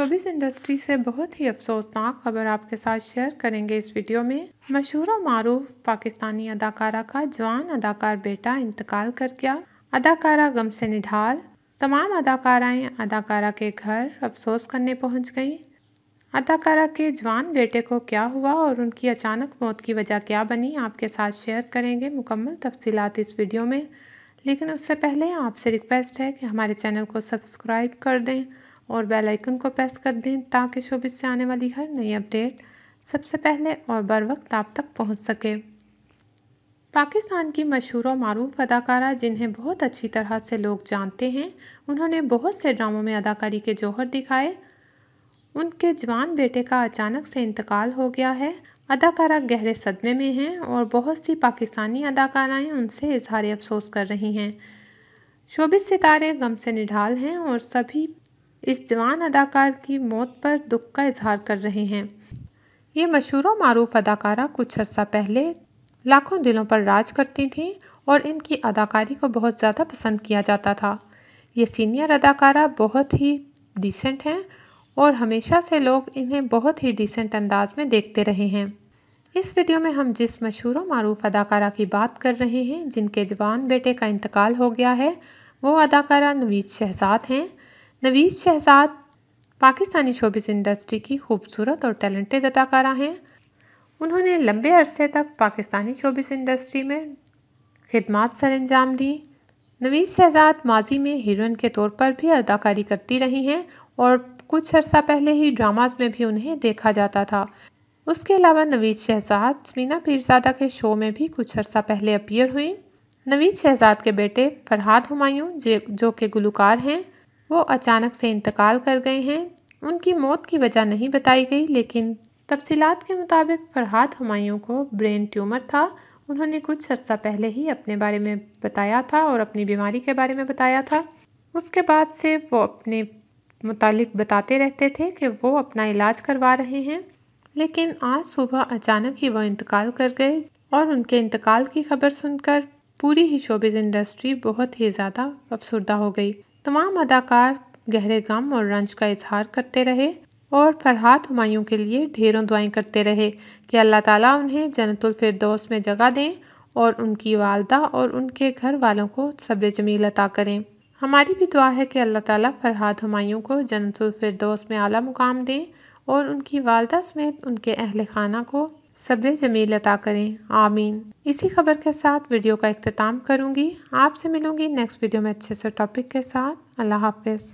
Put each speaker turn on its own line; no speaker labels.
showbiz industry से बहुत ही अफसोसनाक खबर आपके साथ शेयर करेंगे इस वीडियो में मशहूर और मरूफ पाकिस्तानी अदाकारा का जवान अदाकार बेटा इंतकाल कर गया अदाकारा गम से निढाल तमाम अदाकाराएं अदाकारा के घर अफसोस करने पहुंच गईं अदाकारा के जवान बेटे को क्या हुआ और उनकी अचानक मौत की वजह क्या बनी आपके साथ शेयर करेंगे मुकम्मल तफसी इस वीडियो में लेकिन उससे पहले आपसे रिक्वेस्ट है कि हमारे चैनल को सब्सक्राइब कर दें और बेल आइकन को प्रेस कर दें ताकि शोबिस से आने वाली हर नई अपडेट सबसे पहले और बर वक्त आप तक पहुंच सके पाकिस्तान की मशहूर और मरूफ अदाकारा जिन्हें बहुत अच्छी तरह से लोग जानते हैं उन्होंने बहुत से ड्रामों में अदाकारी के जौहर दिखाए उनके जवान बेटे का अचानक से इंतकाल हो गया है अदाकारा गहरे सदमे में हैं और बहुत सी पाकिस्तानी अदाकाराएं उनसे इजहार अफसोस कर रही हैं शोबिस सितारे गम से निढाल हैं और सभी इस जवान अदाकार की मौत पर दुख का इजहार कर रहे हैं ये मशहूर मरूफ अदाकारा कुछ अर्सा पहले लाखों दिलों पर राज करती थीं और इनकी अदाकारी को बहुत ज़्यादा पसंद किया जाता था ये सीनियर अदाकारा बहुत ही डिसेंट हैं और हमेशा से लोग इन्हें बहुत ही डिसेंट अंदाज में देखते रहे हैं इस वीडियो में हम जिस मशहूर मरूफ अदाकारा की बात कर रहे हैं जिनके जवान बेटे का इंतकाल हो गया है वो अदाकारा नवीद शहजाद हैं नवीज शहजाद पाकिस्तानी शोबिस इंडस्ट्री की खूबसूरत और टैलेंटेड अदाकारा हैं उन्होंने लंबे अरसे तक पाकिस्तानी शोबिस इंडस्ट्री में खदमात सर अंजाम दी नवीज शहजाद माजी में हीरोइन के तौर पर भी अदाकारी करती रही हैं और कुछ अर्सा पहले ही ड्रामाज में भी उन्हें देखा जाता था उसके अलावा नवीज शहजाद समीना पीरजादा के शो में भी कुछ अर्सा पहले अपीयर हुई नवीज शहजाद के बेटे फरहाद हुमायूं जो कि गुलकार हैं वो अचानक से इंतकाल कर गए हैं उनकी मौत की वजह नहीं बताई गई लेकिन तफसीत के मुताबिक फरहाद हमायूं को ब्रेन ट्यूमर था उन्होंने कुछ अर्सा पहले ही अपने बारे में बताया था और अपनी बीमारी के बारे में बताया था उसके बाद से वो अपने मुतालिक बताते रहते थे कि वो अपना इलाज करवा रहे हैं लेकिन आज सुबह अचानक ही वो इंतकाल कर गए और उनके इंतकाल की खबर सुनकर पूरी ही शोबिज़ इंडस्ट्री बहुत ही ज़्यादा अफसरदा हो गई तमाम अदाकार गहरे गम और रंज का इजहार करते रहे और फरहात हमायों के लिए ढेरों दुआएं करते रहे कि अल्लाह ताला उन्हें जन्नतुल फिरदौस में जगह दें और उनकी वालदा और उनके घर वालों को सब्र जमील अता करें हमारी भी दुआ है कि अल्लाह ताला फरहाद हमायों को जन्नतुल फिरदौस में आला मुकाम दें और उनकी वालदा समेत उनके अहल खाना को सब्र जमील अता करें आमीन इसी खबर के साथ वीडियो का अख्ताम करूँगी आपसे मिलूँगी नेक्स्ट वीडियो में अच्छे से टॉपिक के साथ अल्लाह हाफिज़